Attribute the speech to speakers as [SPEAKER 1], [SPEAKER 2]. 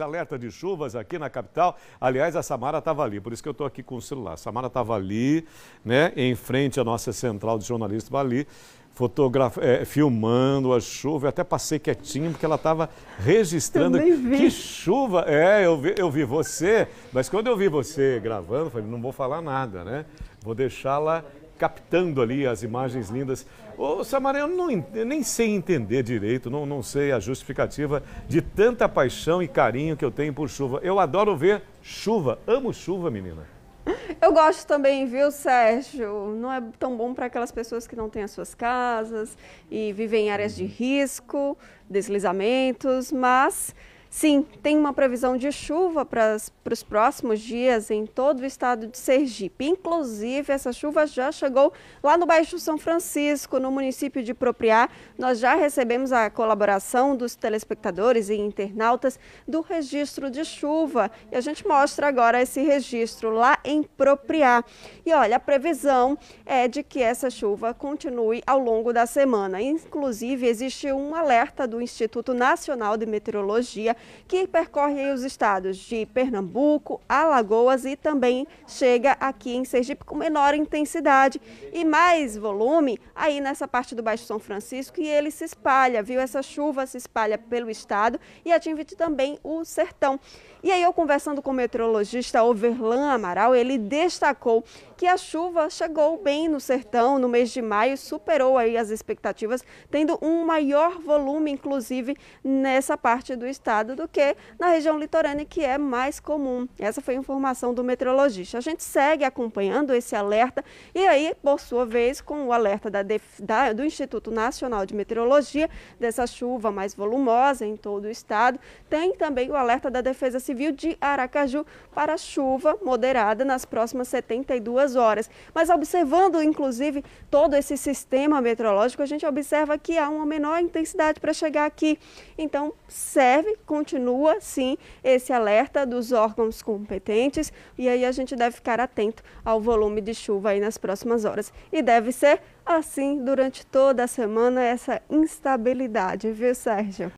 [SPEAKER 1] Alerta de chuvas aqui na capital. Aliás, a Samara estava ali, por isso que eu estou aqui com o celular. A Samara estava ali, né, em frente à nossa central de jornalistas ali, fotograf... É, filmando a chuva. Eu até passei quietinho porque ela estava registrando. Que chuva! É, eu vi, eu vi você, mas quando eu vi você gravando, eu falei, não vou falar nada, né? Vou deixá-la captando ali as imagens lindas. Ô, Samara, eu, não, eu nem sei entender direito, não, não sei a justificativa de tanta paixão e carinho que eu tenho por chuva. Eu adoro ver chuva, amo chuva, menina.
[SPEAKER 2] Eu gosto também, viu, Sérgio? Não é tão bom para aquelas pessoas que não têm as suas casas e vivem em áreas de risco, deslizamentos, mas Sim, tem uma previsão de chuva para os próximos dias em todo o estado de Sergipe. Inclusive, essa chuva já chegou lá no Baixo São Francisco, no município de Propriá. Nós já recebemos a colaboração dos telespectadores e internautas do registro de chuva. E a gente mostra agora esse registro lá em Propriá. E olha, a previsão é de que essa chuva continue ao longo da semana. Inclusive, existe um alerta do Instituto Nacional de Meteorologia que percorre os estados de Pernambuco, Alagoas e também chega aqui em Sergipe com menor intensidade e mais volume aí nessa parte do Baixo São Francisco e ele se espalha, viu? Essa chuva se espalha pelo estado e atinge também o sertão. E aí eu conversando com o meteorologista Overlan Amaral, ele destacou que a chuva chegou bem no sertão no mês de maio, superou aí as expectativas, tendo um maior volume inclusive nessa parte do estado do que na região litorânea, que é mais comum. Essa foi a informação do meteorologista. A gente segue acompanhando esse alerta e aí, por sua vez, com o alerta da, da, do Instituto Nacional de Meteorologia, dessa chuva mais volumosa em todo o estado, tem também o alerta da Defesa Civil de Aracaju para chuva moderada nas próximas 72 horas. Mas observando, inclusive, todo esse sistema meteorológico, a gente observa que há uma menor intensidade para chegar aqui. Então, serve com continua, sim, esse alerta dos órgãos competentes e aí a gente deve ficar atento ao volume de chuva aí nas próximas horas. E deve ser assim durante toda a semana essa instabilidade, viu, Sérgio?